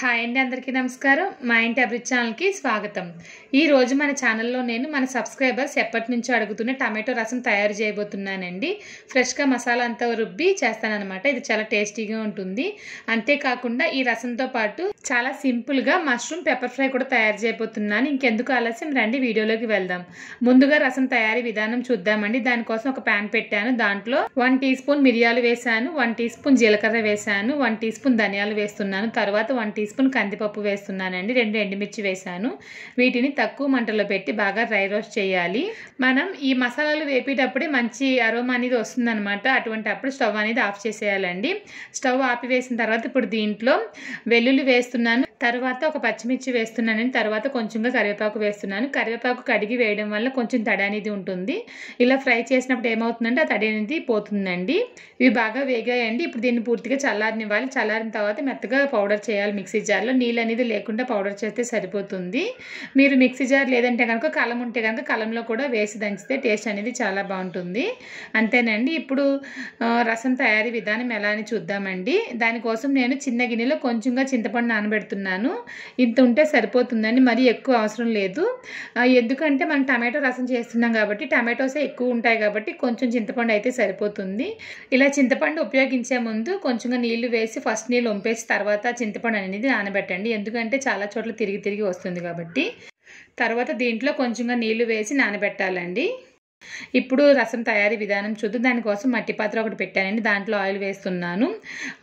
hi అండి అందరికీ నమస్కారం మా ఇంటి అభివృద్ధి ఛానల్కి స్వాగతం ఈరోజు మన ఛానల్లో నేను మన సబ్స్క్రైబర్స్ ఎప్పటి నుంచో అడుగుతున్న టమాటో రసం తయారు చేయబోతున్నానండి ఫ్రెష్గా మసాలా అంతా రుబ్బి అనమాట ఇది చాలా టేస్టీగా ఉంటుంది అంతేకాకుండా ఈ రసంతో పాటు చాలా సింపుల్గా మష్రూమ్ పెప్పర్ ఫ్రై కూడా తయారు చేయబోతున్నాను ఇంకెందుకు ఆలస్యం రండి వీడియోలోకి వెళ్దాం ముందుగా రసం తయారీ విధానం చూద్దామండి దానికోసం ఒక ప్యాన్ పెట్టాను దాంట్లో వన్ టీ స్పూన్ మిరియాలు వేశాను వన్ టీ స్పూన్ జీలకర్ర వేశాను వన్ టీ స్పూన్ ధనియాలు వేస్తున్నాను తర్వాత వన్ టీ స్పూన్ కందిపప్పు వేస్తున్నానండి రెండు ఎండుమిర్చి వేశాను వీటిని తక్కువ మంటలో పెట్టి బాగా డ్రై రోస్ట్ చేయాలి మనం ఈ మసాలాలు వేపేటప్పుడే మంచి అరోమా అనేది వస్తుందనమాట అటువంటి అప్పుడు స్టవ్ అనేది ఆఫ్ చేసేయాలండి స్టవ్ ఆపివేసిన తర్వాత ఇప్పుడు దీంట్లో వెల్లుల్లి వేస్తున్నాను తర్వాత ఒక పచ్చిమిర్చి వేస్తున్నానండి తర్వాత కొంచెంగా కరివేపాకు వేస్తున్నాను కరివేపాకు కడిగి వేయడం వల్ల కొంచెం తడి అనేది ఉంటుంది ఇలా ఫ్రై చేసినప్పుడు ఏమవుతుందంటే ఆ తడి అనేది పోతుందండి ఇవి బాగా వేగాయండి ఇప్పుడు దీన్ని పూర్తిగా చల్లారనివ్వాలి చల్లారిన తర్వాత మెత్తగా పౌడర్ చేయాలి మిక్సీ మిక్సీ జార్లో నీళ్ళు అనేది లేకుండా పౌడర్ చేస్తే సరిపోతుంది మీరు మిక్సీ జార్ లేదంటే కనుక కలం ఉంటే కనుక కలంలో కూడా వేసి దంచితే టేస్ట్ అనేది చాలా బాగుంటుంది అంతేనండి ఇప్పుడు రసం తయారీ విధానం ఎలా అని చూద్దామండి దానికోసం నేను చిన్న గిన్నెలో కొంచెంగా చింతపండు నానబెడుతున్నాను ఇంత ఉంటే సరిపోతుందని మరి ఎక్కువ అవసరం లేదు ఎందుకంటే మనం టమాటో రసం చేస్తున్నాం కాబట్టి టమాటోసే ఎక్కువ ఉంటాయి కాబట్టి కొంచెం చింతపండు అయితే సరిపోతుంది ఇలా చింతపండు ఉపయోగించే ముందు కొంచెంగా నీళ్లు వేసి ఫస్ట్ నీళ్ళు వంపేసి తర్వాత చింతపండు అనేది నానబెట్టండి ఎందుకంటే చాలా చోట్ల తిరిగి తిరిగి వస్తుంది కాబట్టి తర్వాత దీంట్లో కొంచెంగా నీళ్లు వేసి నానబెట్టాలండి ఇప్పుడు రసం తయారీ విధానం చూద్దాం దానికోసం మట్టి పాత్ర ఒకటి పెట్టానండి దాంట్లో ఆయిల్ వేస్తున్నాను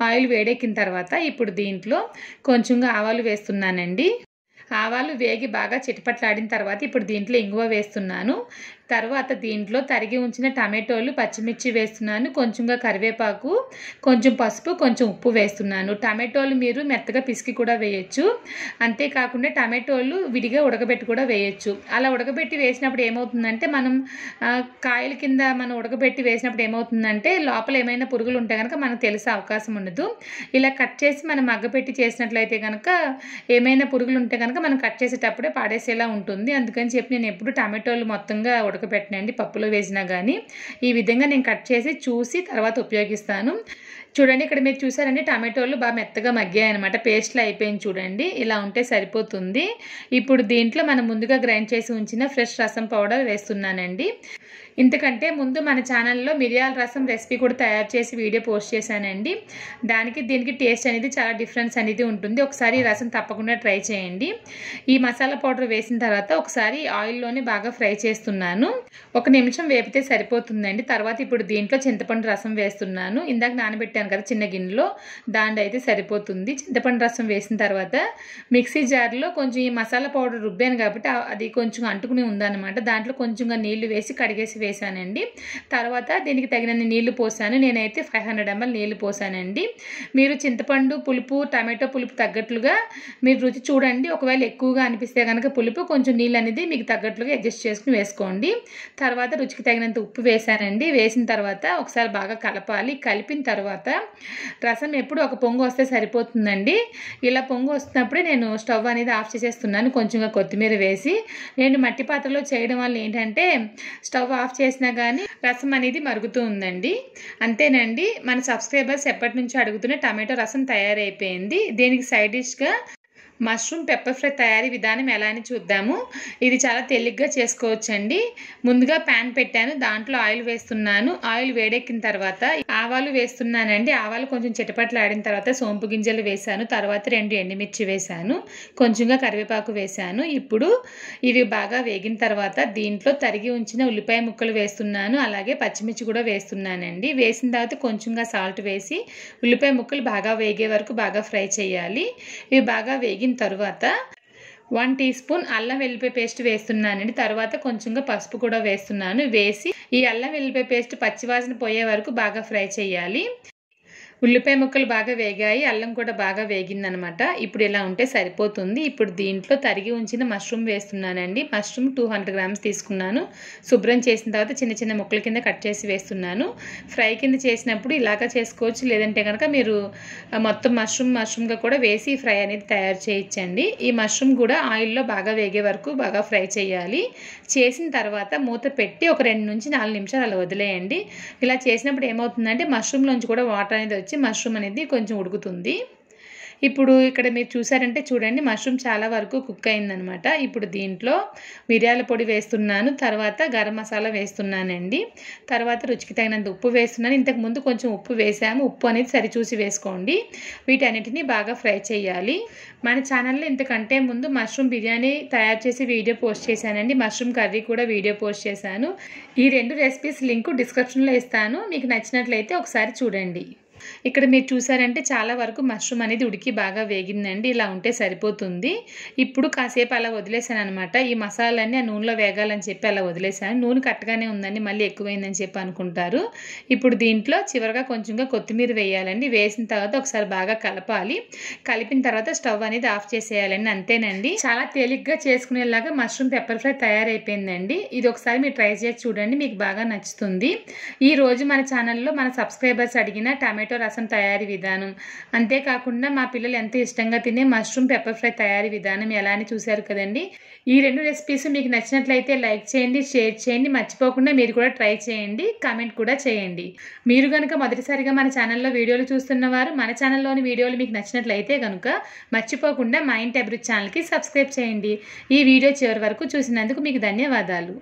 ఆయిల్ వేడెక్కిన తర్వాత ఇప్పుడు దీంట్లో కొంచెంగా ఆవాలు వేస్తున్నానండి ఆవాలు వేగి బాగా చిటపట్లాడిన తర్వాత ఇప్పుడు దీంట్లో ఇంగువ వేస్తున్నాను తర్వాత దీంట్లో తరిగి ఉంచిన టమాటోలు పచ్చిమిర్చి వేస్తున్నాను కొంచెంగా కరివేపాకు కొంచెం పసుపు కొంచెం ఉప్పు వేస్తున్నాను టమాటోలు మీరు మెత్తగా పిసికి కూడా వేయచ్చు అంతేకాకుండా టమాటోలు విడిగా ఉడకబెట్టి కూడా వేయచ్చు అలా ఉడకబెట్టి వేసినప్పుడు ఏమవుతుందంటే మనం కాయల కింద మనం ఉడకబెట్టి వేసినప్పుడు ఏమవుతుందంటే లోపల ఏమైనా పురుగులు ఉంటే కనుక మనకు తెలిసే అవకాశం ఉండదు ఇలా కట్ చేసి మనం మగ్గపెట్టి చేసినట్లయితే కనుక ఏమైనా పురుగులు ఉంటే కనుక మనం కట్ చేసేటప్పుడే పాడేసేలా ఉంటుంది అందుకని చెప్పి నేను ఎప్పుడు టమాటోలు మొత్తంగా ఉడకబెట్టనండి పప్పులో వేసినా కానీ ఈ విధంగా నేను కట్ చేసి చూసి తర్వాత ఉపయోగిస్తాను చూడండి ఇక్కడ మీరు చూసారండి టమాటోలు బాగా మెత్తగా మగ్గాయనమాట పేస్ట్లు అయిపోయింది చూడండి ఇలా ఉంటే సరిపోతుంది ఇప్పుడు దీంట్లో మనం ముందుగా గ్రైండ్ చేసి ఉంచిన ఫ్రెష్ రసం పౌడర్ వేస్తున్నానండి ఇంతకంటే ముందు మన ఛానల్లో మిరియాల రసం రెసిపీ కూడా తయారు చేసి వీడియో పోస్ట్ చేశానండి దానికి దీనికి టేస్ట్ అనేది చాలా డిఫరెన్స్ అనేది ఉంటుంది ఒకసారి రసం తప్పకుండా ట్రై చేయండి ఈ మసాలా పౌడర్ వేసిన తర్వాత ఒకసారి ఆయిల్లోనే బాగా ఫ్రై చేస్తున్నాను ఒక నిమిషం వేపితే సరిపోతుందండి తర్వాత ఇప్పుడు దీంట్లో చింతపండు రసం వేస్తున్నాను ఇందాక నానబెట్టాను కదా చిన్న గిన్నెలో దాంట్లో అయితే సరిపోతుంది చింతపండు రసం వేసిన తర్వాత మిక్సీ జార్లో కొంచెం ఈ మసాలా పౌడర్ రుబ్బాను కాబట్టి అది కొంచెం అంటుకుని ఉందన్నమాట దాంట్లో కొంచెంగా నీళ్లు వేసి కడిగే కలిపేసి వేసానండి తర్వాత దీనికి తగినన్ని నీళ్లు పోసాను నేనైతే ఫైవ్ హండ్రెడ్ ఎంఎల్ నీళ్లు పోసానండి మీరు చింతపండు పులుపు టమాటో పులుపు తగ్గట్లుగా మీరు రుచి చూడండి ఒకవేళ ఎక్కువగా అనిపిస్తే కనుక పులుపు కొంచెం నీళ్ళు అనేది మీకు తగ్గట్లుగా అడ్జస్ట్ చేసుకుని వేసుకోండి తర్వాత రుచికి తగినంత ఉప్పు వేసానండి వేసిన తర్వాత ఒకసారి బాగా కలపాలి కలిపిన తర్వాత రసం ఎప్పుడు ఒక పొంగు వస్తే సరిపోతుందండి ఇలా పొంగు వస్తున్నప్పుడే నేను స్టవ్ అనేది ఆఫ్ చేసేస్తున్నాను కొంచెంగా కొత్తిమీర వేసి నేను మట్టి పాత్రలో చేయడం వల్ల ఏంటంటే స్టవ్ ఆఫ్ చేసినా కానీ రసం అనేది మరుగుతూ ఉందండి అంతేనండి మన సబ్స్క్రైబర్స్ ఎప్పటి నుంచో అడుగుతున్న టమాటో రసం తయారైపోయింది దీనికి సైడ్ డిష్గా మష్రూమ్ పెప్పర్ ఫ్రై తయారీ విధానం ఎలా అని చూద్దాము ఇది చాలా తేలిగ్గా చేసుకోవచ్చండి ముందుగా ప్యాన్ పెట్టాను దాంట్లో ఆయిల్ వేస్తున్నాను ఆయిల్ వేడెక్కిన తర్వాత ఆవాలు వేస్తున్నానండి ఆవాలు కొంచెం చిటపట్లు ఆడిన తర్వాత సోంపు గింజలు వేశాను తర్వాత రెండు ఎండుమిర్చి వేశాను కొంచెంగా కరివేపాకు వేశాను ఇప్పుడు ఇవి బాగా వేగిన తర్వాత దీంట్లో తరిగి ఉంచిన ఉల్లిపాయ ముక్కలు వేస్తున్నాను అలాగే పచ్చిమిర్చి కూడా వేస్తున్నానండి వేసిన తర్వాత కొంచెంగా సాల్ట్ వేసి ఉల్లిపాయ ముక్కలు బాగా వేగే వరకు బాగా ఫ్రై చేయాలి ఇవి బాగా వేగి వేగిన తర్వాత వన్ టీ స్పూన్ అల్లం వెల్లిపాయ పేస్ట్ వేస్తున్నానండి తర్వాత కొంచెంగా పసుపు కూడా వేస్తున్నాను వేసి ఈ అల్లం వెల్లిపాయ పేస్ట్ పచ్చివాసన పోయే వరకు బాగా ఫ్రై చేయాలి ఉల్లిపాయ ముక్కలు బాగా వేగాయి అల్లం కూడా బాగా వేగిందనమాట ఇప్పుడు ఇలా ఉంటే సరిపోతుంది ఇప్పుడు దీంట్లో తరిగి ఉంచిన మష్రూమ్ వేస్తున్నానండి మష్రూమ్ టూ హండ్రెడ్ గ్రామ్స్ తీసుకున్నాను శుభ్రం చేసిన తర్వాత చిన్న చిన్న ముక్కల కింద కట్ చేసి వేస్తున్నాను ఫ్రై కింద చేసినప్పుడు ఇలాగా చేసుకోవచ్చు లేదంటే కనుక మీరు మొత్తం మష్రూమ్ మష్రూమ్గా కూడా వేసి ఫ్రై అనేది తయారు చేయించండి ఈ మష్రూమ్ కూడా ఆయిల్లో బాగా వేగే వరకు బాగా ఫ్రై చేయాలి చేసిన తర్వాత మూత పెట్టి ఒక రెండు నుంచి నాలుగు నిమిషాలు అలా వదిలేయండి ఇలా చేసినప్పుడు ఏమవుతుందంటే మష్రూమ్లోంచి కూడా వాటర్ అనేది వచ్చి మష్రూమ్ అనేది కొంచెం ఉడుకుతుంది ఇప్పుడు ఇక్కడ మీరు చూసారంటే చూడండి మష్రూమ్ చాలా వరకు కుక్ అయిందనమాట ఇప్పుడు దీంట్లో మిరియాల పొడి వేస్తున్నాను తర్వాత గరం మసాలా వేస్తున్నానండి తర్వాత రుచికి తగినంత ఉప్పు వేస్తున్నాను ఇంతకుముందు కొంచెం ఉప్పు వేసాము ఉప్పు అనేది సరిచూసి వేసుకోండి వీటన్నిటిని బాగా ఫ్రై చేయాలి మన ఛానల్లో ఇంతకంటే ముందు మష్రూమ్ బిర్యానీ తయారు చేసి వీడియో పోస్ట్ చేశానండి మష్రూమ్ కర్రీ కూడా వీడియో పోస్ట్ చేశాను ఈ రెండు రెసిపీస్ లింకు డిస్క్రిప్షన్లో ఇస్తాను మీకు నచ్చినట్లయితే ఒకసారి చూడండి ఇక్కడ మీరు చూసారంటే చాలా వరకు మష్రూమ్ అనేది ఉడికి బాగా వేగిందండి ఇలా ఉంటే సరిపోతుంది ఇప్పుడు కాసేపు అలా వదిలేసాను అనమాట ఈ మసాలాన్ని ఆ నూనెలో వేగాలని చెప్పి అలా వదిలేసాను నూనె కట్టగానే ఉందండి మళ్ళీ ఎక్కువైందని చెప్పి అనుకుంటారు ఇప్పుడు దీంట్లో చివరిగా కొంచెంగా కొత్తిమీర వేయాలండి వేసిన తర్వాత ఒకసారి బాగా కలపాలి కలిపిన తర్వాత స్టవ్ అనేది ఆఫ్ చేసేయాలండి అంతేనండి చాలా తేలిగ్గా చేసుకునేలాగా మష్రూమ్ పెప్పర్ ఫ్రై తయారైపోయిందండి ఇది ఒకసారి మీరు ట్రై చేసి చూడండి మీకు బాగా నచ్చుతుంది ఈ రోజు మన ఛానల్లో మన సబ్స్క్రైబర్స్ అడిగిన టమాటో రసం రసం తయారీ విధానం అంతేకాకుండా మా పిల్లలు ఎంత ఇష్టంగా తినే మష్రూమ్ పెప్పర్ ఫ్రై తయారీ విధానం ఎలా అని చూశారు కదండి ఈ రెండు రెసిపీస్ మీకు నచ్చినట్లయితే లైక్ చేయండి షేర్ చేయండి మర్చిపోకుండా మీరు కూడా ట్రై చేయండి కామెంట్ కూడా చేయండి మీరు కనుక మొదటిసారిగా మన ఛానల్లో వీడియోలు చూస్తున్నవారు మన ఛానల్లోని వీడియోలు మీకు నచ్చినట్లయితే కనుక మర్చిపోకుండా మైండ్ ఇంటి ఛానల్కి సబ్స్క్రైబ్ చేయండి ఈ వీడియో చివరి వరకు చూసినందుకు మీకు ధన్యవాదాలు